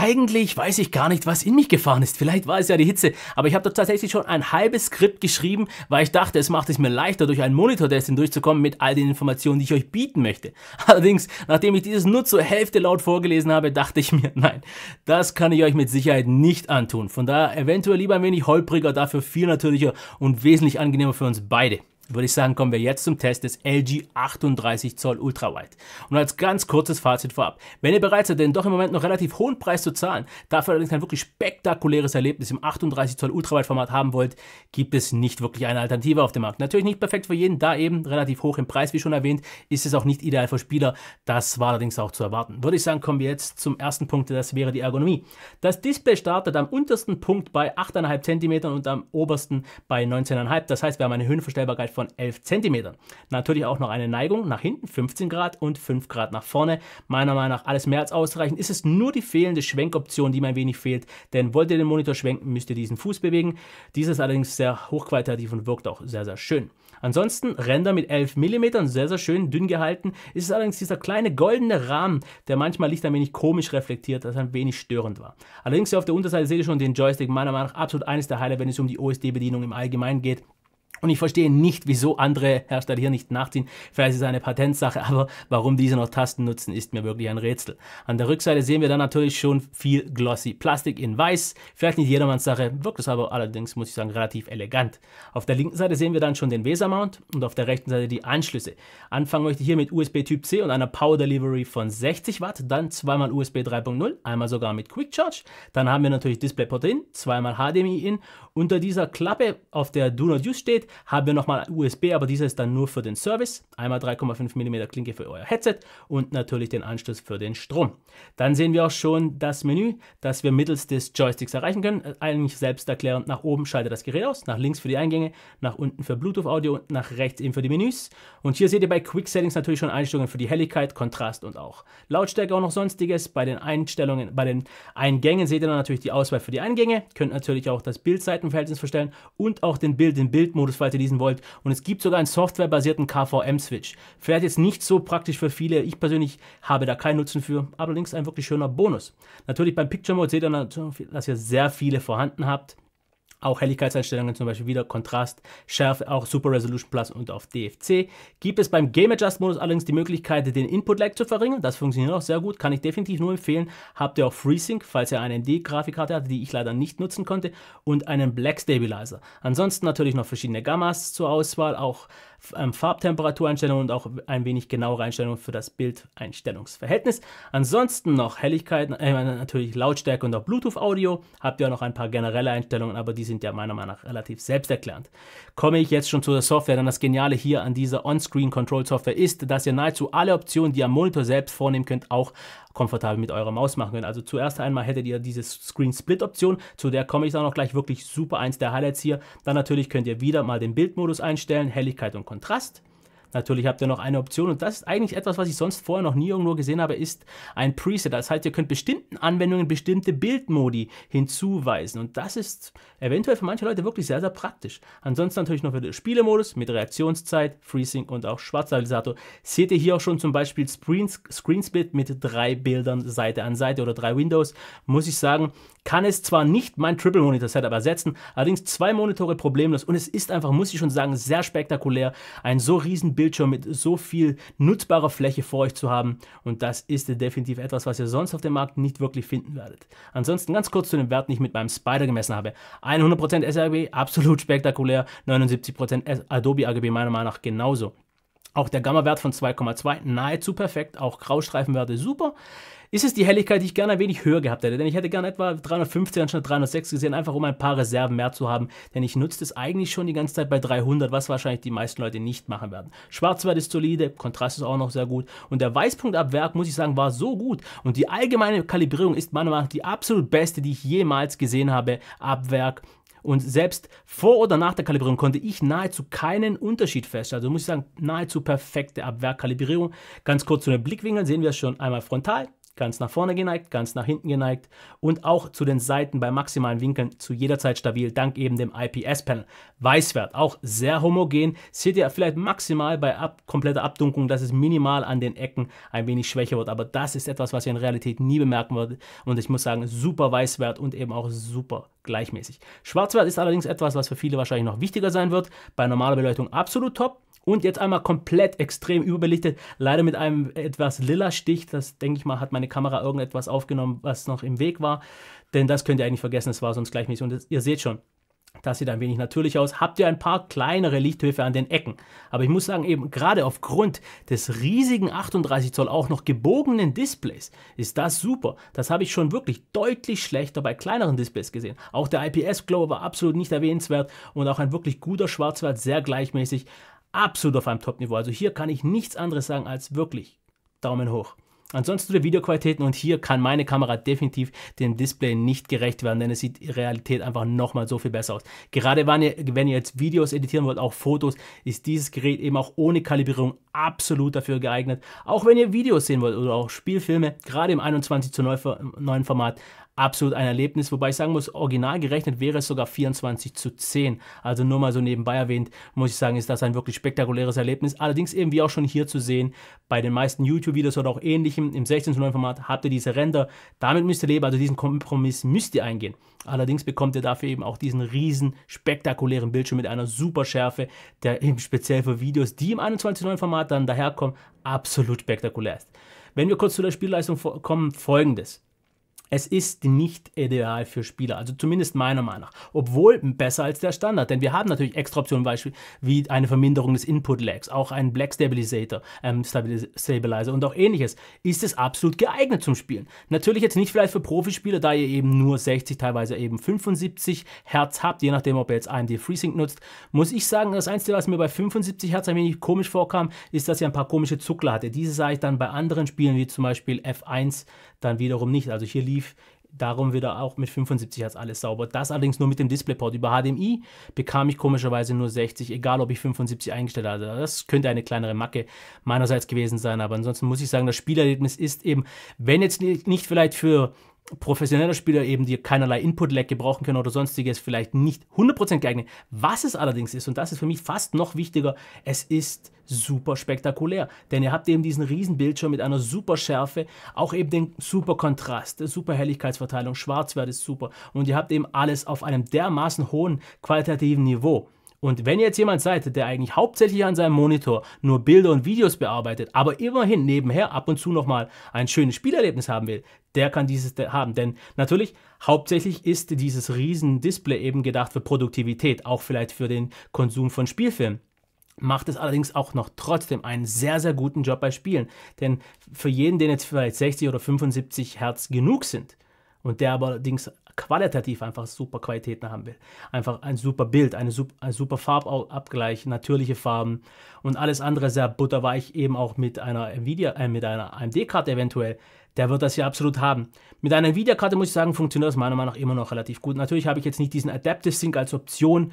Eigentlich weiß ich gar nicht, was in mich gefahren ist. Vielleicht war es ja die Hitze, aber ich habe da tatsächlich schon ein halbes Skript geschrieben, weil ich dachte, es macht es mir leichter, durch einen Monitortest hindurchzukommen mit all den Informationen, die ich euch bieten möchte. Allerdings, nachdem ich dieses nur zur Hälfte laut vorgelesen habe, dachte ich mir, nein, das kann ich euch mit Sicherheit nicht antun. Von daher eventuell lieber ein wenig holpriger, dafür viel natürlicher und wesentlich angenehmer für uns beide würde ich sagen, kommen wir jetzt zum Test des LG 38 Zoll Ultrawide. Und als ganz kurzes Fazit vorab. Wenn ihr bereit seid, den doch im Moment noch relativ hohen Preis zu zahlen, dafür allerdings ein wirklich spektakuläres Erlebnis im 38 Zoll Ultrawide Format haben wollt, gibt es nicht wirklich eine Alternative auf dem Markt. Natürlich nicht perfekt für jeden, da eben relativ hoch im Preis, wie schon erwähnt, ist es auch nicht ideal für Spieler. Das war allerdings auch zu erwarten. Würde ich sagen, kommen wir jetzt zum ersten Punkt, das wäre die Ergonomie. Das Display startet am untersten Punkt bei 8,5 cm und am obersten bei 19,5. Das heißt, wir haben eine Höhenverstellbarkeit von von 11 cm. Natürlich auch noch eine Neigung nach hinten, 15 Grad und 5 Grad nach vorne. Meiner Meinung nach alles mehr als ausreichend. Ist es nur die fehlende Schwenkoption, die mir ein wenig fehlt, denn wollt ihr den Monitor schwenken, müsst ihr diesen Fuß bewegen. Dieses ist allerdings sehr hochqualitativ und wirkt auch sehr, sehr schön. Ansonsten Ränder mit 11 mm, sehr, sehr schön, dünn gehalten. Ist es allerdings dieser kleine goldene Rahmen, der manchmal Licht ein wenig komisch reflektiert, das ein wenig störend war. Allerdings hier auf der Unterseite seht ihr schon den Joystick, meiner Meinung nach absolut eines der Highlights, wenn es um die OSD-Bedienung im Allgemeinen geht. Und ich verstehe nicht, wieso andere Hersteller hier nicht nachziehen. Vielleicht ist es eine Patentsache, aber warum diese noch Tasten nutzen, ist mir wirklich ein Rätsel. An der Rückseite sehen wir dann natürlich schon viel glossy Plastik in weiß. Vielleicht nicht jedermanns Sache, wirkt es aber allerdings, muss ich sagen, relativ elegant. Auf der linken Seite sehen wir dann schon den Weser-Mount und auf der rechten Seite die Anschlüsse. Anfangen möchte ich hier mit USB Typ C und einer Power Delivery von 60 Watt, dann zweimal USB 3.0, einmal sogar mit Quick Charge. Dann haben wir natürlich Display Port in, zweimal HDMI in unter dieser Klappe, auf der Do Not Use steht, haben wir nochmal USB, aber dieser ist dann nur für den Service. Einmal 3,5 mm Klinke für euer Headset und natürlich den Anschluss für den Strom. Dann sehen wir auch schon das Menü, das wir mittels des Joysticks erreichen können. Äh, eigentlich selbsterklärend, nach oben schaltet das Gerät aus, nach links für die Eingänge, nach unten für Bluetooth Audio und nach rechts eben für die Menüs. Und hier seht ihr bei Quick Settings natürlich schon Einstellungen für die Helligkeit, Kontrast und auch Lautstärke und noch sonstiges. Bei den Einstellungen, bei den Eingängen seht ihr dann natürlich die Auswahl für die Eingänge, könnt natürlich auch das Bild Bildseiten Stärkenverhältnis verstellen und auch den Bild, den Bildmodus, falls ihr diesen wollt. Und es gibt sogar einen softwarebasierten KVM-Switch. Vielleicht jetzt nicht so praktisch für viele. Ich persönlich habe da keinen Nutzen für, allerdings ein wirklich schöner Bonus. Natürlich beim Picture Mode seht ihr, dass ihr sehr viele vorhanden habt. Auch Helligkeitseinstellungen, zum Beispiel wieder Kontrast, Schärfe, auch Super Resolution Plus und auf DFC. Gibt es beim Game Adjust Modus allerdings die Möglichkeit, den Input Lag zu verringern. Das funktioniert auch sehr gut, kann ich definitiv nur empfehlen. Habt ihr auch FreeSync, falls ihr eine ND-Grafikkarte habt, die ich leider nicht nutzen konnte, und einen Black Stabilizer. Ansonsten natürlich noch verschiedene Gammas zur Auswahl, auch ähm, Farbtemperatureinstellungen und auch ein wenig genauere Einstellungen für das Bildeinstellungsverhältnis. Ansonsten noch Helligkeit, äh, natürlich Lautstärke und auch Bluetooth-Audio. Habt ihr auch noch ein paar generelle Einstellungen, aber die sind ja meiner Meinung nach relativ selbsterklärend. Komme ich jetzt schon zu der Software, dann das Geniale hier an dieser On-Screen-Control-Software ist, dass ihr nahezu alle Optionen, die ihr am Monitor selbst vornehmen könnt, auch komfortabel mit eurer Maus machen könnt. Also zuerst einmal hättet ihr diese Screen Split Option, zu der komme ich dann auch gleich wirklich super eins der Highlights hier. Dann natürlich könnt ihr wieder mal den Bildmodus einstellen, Helligkeit und Kontrast. Natürlich habt ihr noch eine Option und das ist eigentlich etwas, was ich sonst vorher noch nie irgendwo gesehen habe, ist ein Preset. Das heißt, ihr könnt bestimmten Anwendungen bestimmte Bildmodi hinzuweisen und das ist eventuell für manche Leute wirklich sehr, sehr praktisch. Ansonsten natürlich noch für den Spielemodus mit Reaktionszeit, Freezing und auch Schwarzstabilisator. Seht ihr hier auch schon zum Beispiel Screensplit mit drei Bildern Seite an Seite oder drei Windows. Muss ich sagen, kann es zwar nicht mein Triple-Monitor-Setup ersetzen, allerdings zwei Monitore problemlos und es ist einfach, muss ich schon sagen, sehr spektakulär, einen so riesen Bildschirm mit so viel nutzbarer Fläche vor euch zu haben und das ist definitiv etwas, was ihr sonst auf dem Markt nicht wirklich finden werdet. Ansonsten ganz kurz zu den Werten, die ich mit meinem Spider gemessen habe. 100% sRGB, absolut spektakulär, 79% Adobe AGB meiner Meinung nach genauso. Auch der Gamma-Wert von 2,2 nahezu perfekt, auch Graustreifenwerte super ist es die Helligkeit, die ich gerne ein wenig höher gehabt hätte. Denn ich hätte gerne etwa 350 anstatt 306 gesehen, einfach um ein paar Reserven mehr zu haben. Denn ich nutze das eigentlich schon die ganze Zeit bei 300, was wahrscheinlich die meisten Leute nicht machen werden. Schwarzwert ist solide, Kontrast ist auch noch sehr gut. Und der Weißpunkt ab Werk, muss ich sagen, war so gut. Und die allgemeine Kalibrierung ist meiner Meinung nach die absolut beste, die ich jemals gesehen habe. ab Werk. und selbst vor oder nach der Kalibrierung konnte ich nahezu keinen Unterschied feststellen. Also muss ich sagen, nahezu perfekte Abwehrkalibrierung. Ganz kurz zu den Blickwinkeln sehen wir es schon einmal frontal, ganz nach vorne geneigt, ganz nach hinten geneigt und auch zu den Seiten bei maximalen Winkeln zu jeder Zeit stabil, dank eben dem IPS-Panel. Weißwert, auch sehr homogen, seht ihr vielleicht maximal bei ab, kompletter Abdunklung, dass es minimal an den Ecken ein wenig schwächer wird, aber das ist etwas, was ihr in Realität nie bemerken würdet und ich muss sagen, super Weißwert und eben auch super gleichmäßig. Schwarzwert ist allerdings etwas, was für viele wahrscheinlich noch wichtiger sein wird, bei normaler Beleuchtung absolut top, und jetzt einmal komplett extrem überbelichtet, leider mit einem etwas lila Stich. Das denke ich mal, hat meine Kamera irgendetwas aufgenommen, was noch im Weg war. Denn das könnt ihr eigentlich vergessen, es war sonst gleichmäßig. Und das, ihr seht schon, das sieht ein wenig natürlich aus. Habt ihr ein paar kleinere Lichthöfe an den Ecken. Aber ich muss sagen, eben gerade aufgrund des riesigen 38 Zoll auch noch gebogenen Displays ist das super. Das habe ich schon wirklich deutlich schlechter bei kleineren Displays gesehen. Auch der IPS Glow war absolut nicht erwähnenswert und auch ein wirklich guter Schwarzwert, sehr gleichmäßig absolut auf einem Top-Niveau. Also hier kann ich nichts anderes sagen als wirklich Daumen hoch. Ansonsten zu den Videoqualitäten und hier kann meine Kamera definitiv dem Display nicht gerecht werden, denn es sieht in Realität einfach nochmal so viel besser aus. Gerade wenn ihr, wenn ihr jetzt Videos editieren wollt, auch Fotos, ist dieses Gerät eben auch ohne Kalibrierung absolut dafür geeignet. Auch wenn ihr Videos sehen wollt oder auch Spielfilme, gerade im 21 zu 9 Format, absolut ein Erlebnis, wobei ich sagen muss, original gerechnet wäre es sogar 24 zu 10. Also nur mal so nebenbei erwähnt, muss ich sagen, ist das ein wirklich spektakuläres Erlebnis. Allerdings eben wie auch schon hier zu sehen, bei den meisten YouTube-Videos oder auch ähnlichem im 16 zu 9 Format habt ihr diese Ränder. Damit müsst ihr leben, also diesen Kompromiss müsst ihr eingehen. Allerdings bekommt ihr dafür eben auch diesen riesen spektakulären Bildschirm mit einer super Schärfe, der eben speziell für Videos, die im 21 zu 9 Format dann daherkommen, absolut spektakulär ist. Wenn wir kurz zu der Spielleistung kommen, folgendes. Es ist nicht ideal für Spieler, also zumindest meiner Meinung nach. Obwohl besser als der Standard, denn wir haben natürlich extra Optionen Beispiel, wie eine Verminderung des Input-Lags, auch einen Black Stabilisator, ähm, Stabilizer und auch ähnliches. Ist es absolut geeignet zum Spielen. Natürlich jetzt nicht vielleicht für Profispieler, da ihr eben nur 60, teilweise eben 75 Hertz habt, je nachdem, ob ihr jetzt AMD FreeSync nutzt. Muss ich sagen, das Einzige, was mir bei 75 Hertz ein wenig komisch vorkam, ist, dass ihr ein paar komische Zuckler hatte. Diese sah ich dann bei anderen Spielen, wie zum Beispiel F1, dann wiederum nicht. Also hier liegen lief darum er auch mit 75 Hertz alles sauber. Das allerdings nur mit dem DisplayPort. Über HDMI bekam ich komischerweise nur 60, egal ob ich 75 eingestellt hatte. Das könnte eine kleinere Macke meinerseits gewesen sein, aber ansonsten muss ich sagen, das Spielerlebnis ist eben, wenn jetzt nicht vielleicht für professioneller Spieler eben, die keinerlei Input-Lag gebrauchen können oder sonstiges, vielleicht nicht 100% geeignet. Was es allerdings ist, und das ist für mich fast noch wichtiger, es ist super spektakulär. Denn ihr habt eben diesen riesen Bildschirm mit einer super Schärfe, auch eben den super Kontrast, super Helligkeitsverteilung, Schwarzwert ist super. Und ihr habt eben alles auf einem dermaßen hohen qualitativen Niveau und wenn ihr jetzt jemand seid, der eigentlich hauptsächlich an seinem Monitor nur Bilder und Videos bearbeitet, aber immerhin nebenher ab und zu nochmal ein schönes Spielerlebnis haben will, der kann dieses haben. Denn natürlich, hauptsächlich ist dieses Riesendisplay eben gedacht für Produktivität, auch vielleicht für den Konsum von Spielfilmen macht es allerdings auch noch trotzdem einen sehr, sehr guten Job bei Spielen. Denn für jeden, den jetzt vielleicht 60 oder 75 Hertz genug sind und der allerdings qualitativ einfach super Qualitäten haben will. Einfach ein super Bild, eine, ein super Farbabgleich, natürliche Farben und alles andere sehr butterweich, eben auch mit einer Nvidia, äh, mit einer AMD-Karte eventuell. Der wird das ja absolut haben. Mit einer Nvidia-Karte muss ich sagen, funktioniert das meiner Meinung nach immer noch relativ gut. Natürlich habe ich jetzt nicht diesen Adaptive Sync als Option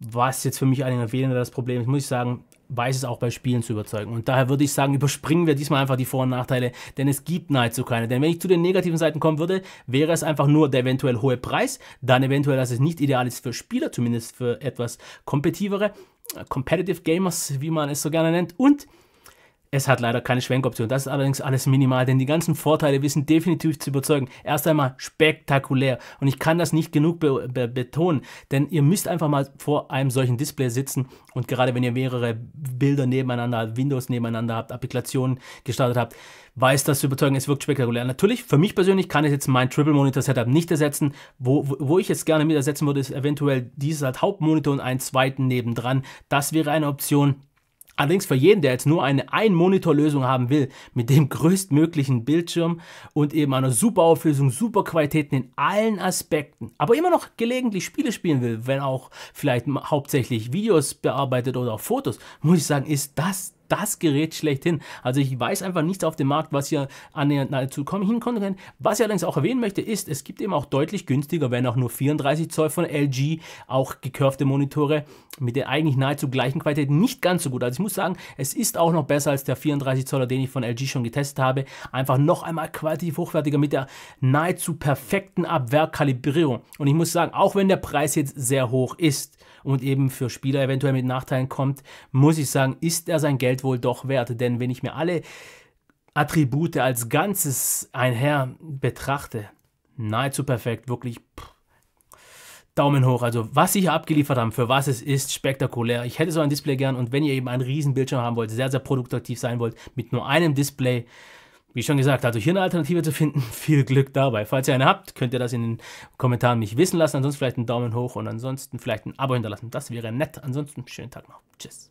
was jetzt für mich einer fehlender das Problem ist, muss ich sagen, weiß es auch bei Spielen zu überzeugen. Und daher würde ich sagen, überspringen wir diesmal einfach die Vor- und Nachteile, denn es gibt nahezu keine. Denn wenn ich zu den negativen Seiten kommen würde, wäre es einfach nur der eventuell hohe Preis, dann eventuell, dass es nicht ideal ist für Spieler, zumindest für etwas kompetivere, äh, Competitive Gamers, wie man es so gerne nennt, und es hat leider keine Schwenkoption. Das ist allerdings alles minimal, denn die ganzen Vorteile wissen definitiv zu überzeugen. Erst einmal spektakulär. Und ich kann das nicht genug be be betonen, denn ihr müsst einfach mal vor einem solchen Display sitzen. Und gerade wenn ihr mehrere Bilder nebeneinander, Windows nebeneinander habt, Applikationen gestartet habt, weiß das zu überzeugen. Es wirkt spektakulär. Natürlich, für mich persönlich kann es jetzt mein Triple Monitor Setup nicht ersetzen. Wo, wo, wo ich jetzt gerne mit ersetzen würde, ist eventuell dieses als Hauptmonitor und einen zweiten nebendran. Das wäre eine Option. Allerdings für jeden, der jetzt nur eine Ein-Monitor-Lösung haben will, mit dem größtmöglichen Bildschirm und eben einer super Auflösung, super Qualitäten in allen Aspekten, aber immer noch gelegentlich Spiele spielen will, wenn auch vielleicht hauptsächlich Videos bearbeitet oder auch Fotos, muss ich sagen, ist das das Gerät schlechthin. Also ich weiß einfach nichts auf dem Markt, was hier an der nahezu kommen hinkommen Was ich allerdings auch erwähnen möchte, ist, es gibt eben auch deutlich günstiger, wenn auch nur 34 Zoll von LG, auch gekurfte Monitore mit der eigentlich nahezu gleichen Qualität nicht ganz so gut. Also ich muss sagen, es ist auch noch besser als der 34 Zoller, den ich von LG schon getestet habe. Einfach noch einmal qualitativ hochwertiger mit der nahezu perfekten Abwehrkalibrierung. Und ich muss sagen, auch wenn der Preis jetzt sehr hoch ist, und eben für Spieler eventuell mit Nachteilen kommt, muss ich sagen, ist er sein Geld wohl doch wert. Denn wenn ich mir alle Attribute als Ganzes einher betrachte, nahezu perfekt, wirklich. Pff, Daumen hoch. Also, was sie hier abgeliefert haben, für was es ist, spektakulär. Ich hätte so ein Display gern und wenn ihr eben einen riesen Bildschirm haben wollt, sehr, sehr produktiv sein wollt, mit nur einem Display, wie schon gesagt, also hier eine Alternative zu finden, viel Glück dabei. Falls ihr eine habt, könnt ihr das in den Kommentaren mich wissen lassen. Ansonsten vielleicht einen Daumen hoch und ansonsten vielleicht ein Abo hinterlassen. Das wäre nett. Ansonsten schönen Tag noch. Tschüss.